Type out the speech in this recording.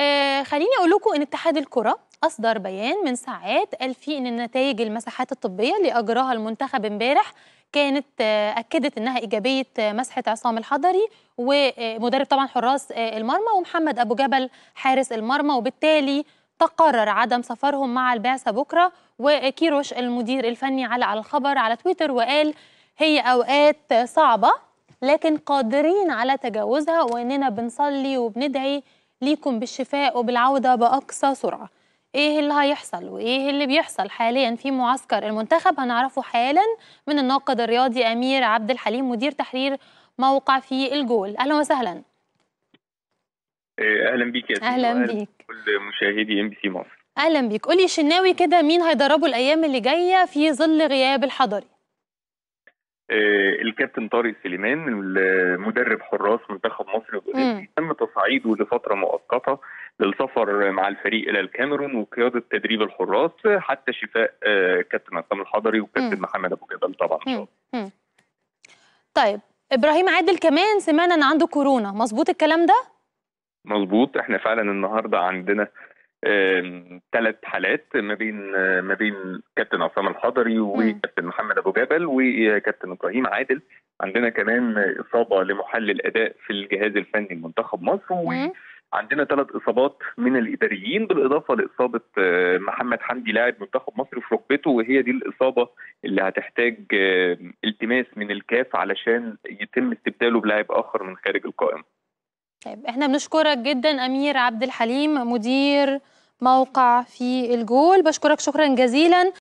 آه خليني اقول لكم ان اتحاد الكره اصدر بيان من ساعات قال فيه ان نتائج المساحات الطبيه اللي اجراها المنتخب امبارح كانت آه، اكدت انها ايجابيه آه، مسحه عصام الحضري ومدرب طبعا حراس آه، المرمى ومحمد ابو جبل حارس المرمى وبالتالي تقرر عدم سفرهم مع البعثه بكره وكيروش المدير الفني علق على الخبر على تويتر وقال هي اوقات صعبه لكن قادرين على تجاوزها واننا بنصلي وبندعي ليكم بالشفاء وبالعودة بأقصى سرعة ايه اللي هيحصل وايه اللي بيحصل حاليا في معسكر المنتخب هنعرفه حالا من الناقد الرياضي امير عبد الحليم مدير تحرير موقع في الجول اهلا وسهلا إيه، اهلا بيك يا اهلا بيك كل مشاهدي ام بي سي مصر اهلا بيك قولي شناوي كده مين هيدربوا الايام اللي جايه في ظل غياب الحضري آه، الكابتن طارق سليمان مدرب حراس منتخب مصر الاولمبي تم تصعيده لفتره مؤقته للسفر مع الفريق الى الكاميرون وقياده تدريب الحراس حتى شفاء آه، كابتن عصام الحضري وكابتن محمد ابو جبل طبعا مم. مم. طيب ابراهيم عادل كمان سمعنا ان عنده كورونا مظبوط الكلام ده مظبوط احنا فعلا النهارده عندنا ثلاث حالات ما بين آه، ما بين كابتن عصام الحضري وكابتن محمد ابو جبل وكابتن ابراهيم عادل عندنا كمان اصابه لمحلل اداء في الجهاز الفني لمنتخب مصر وعندنا ثلاث اصابات من الاداريين بالاضافه لاصابه آه، محمد حمدي لاعب منتخب مصر في ركبته وهي دي الاصابه اللي هتحتاج التماس من الكاف علشان يتم استبداله بلاعب اخر من خارج القائمه طيب احنا بنشكرك جدا امير عبد الحليم مدير موقع في الجول بشكرك شكرا جزيلا